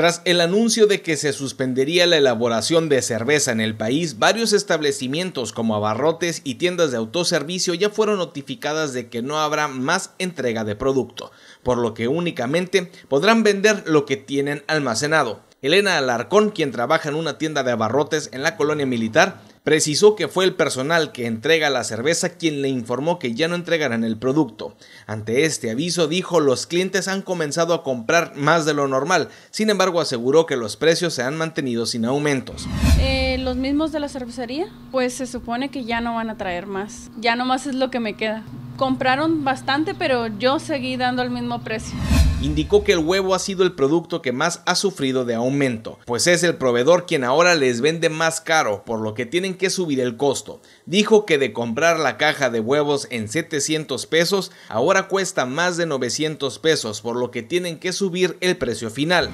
Tras el anuncio de que se suspendería la elaboración de cerveza en el país, varios establecimientos como abarrotes y tiendas de autoservicio ya fueron notificadas de que no habrá más entrega de producto, por lo que únicamente podrán vender lo que tienen almacenado. Elena Alarcón, quien trabaja en una tienda de abarrotes en la colonia militar, Precisó que fue el personal que entrega la cerveza quien le informó que ya no entregarán el producto. Ante este aviso dijo los clientes han comenzado a comprar más de lo normal, sin embargo aseguró que los precios se han mantenido sin aumentos. Eh, los mismos de la cervecería, pues se supone que ya no van a traer más, ya más es lo que me queda. Compraron bastante, pero yo seguí dando el mismo precio indicó que el huevo ha sido el producto que más ha sufrido de aumento, pues es el proveedor quien ahora les vende más caro, por lo que tienen que subir el costo. Dijo que de comprar la caja de huevos en 700 pesos, ahora cuesta más de 900 pesos, por lo que tienen que subir el precio final.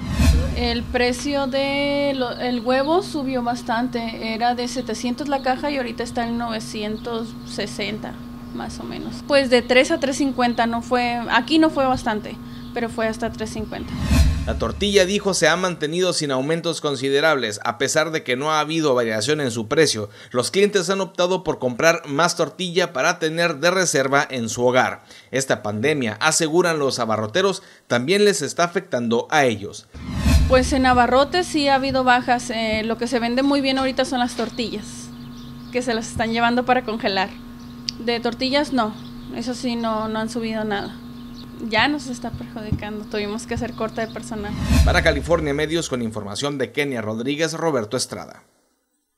El precio del el huevo subió bastante, era de 700 la caja y ahorita está en 960 más o menos. Pues de 3 a 350 no fue, aquí no fue bastante pero fue hasta 350. La tortilla, dijo, se ha mantenido sin aumentos considerables, a pesar de que no ha habido variación en su precio. Los clientes han optado por comprar más tortilla para tener de reserva en su hogar. Esta pandemia, aseguran los abarroteros, también les está afectando a ellos. Pues en abarrotes sí ha habido bajas. Eh, lo que se vende muy bien ahorita son las tortillas, que se las están llevando para congelar. De tortillas no, eso sí no han subido nada ya nos está perjudicando. Tuvimos que hacer corte de personal. Para California Medios con información de Kenia Rodríguez, Roberto Estrada.